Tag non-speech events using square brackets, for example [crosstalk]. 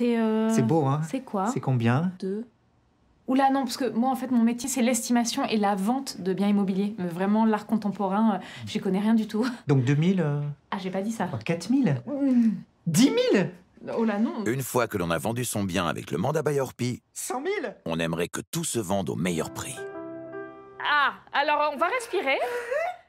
Euh, c'est beau, hein C'est quoi C'est combien Deux. Oula, non, parce que moi, en fait, mon métier, c'est l'estimation et la vente de biens immobiliers. Mais vraiment, l'art contemporain, je euh, hmm. j'y connais rien du tout. [laughs] Donc 2000 mille. Euh, ah, j'ai pas dit ça. 4000 mille. 10 000 Oh là, non. Une fois que l'on a vendu son bien avec le mandat Bayorpi, 100 000 On aimerait que tout se vende au meilleur prix. Ah, alors on va respirer. [laughs]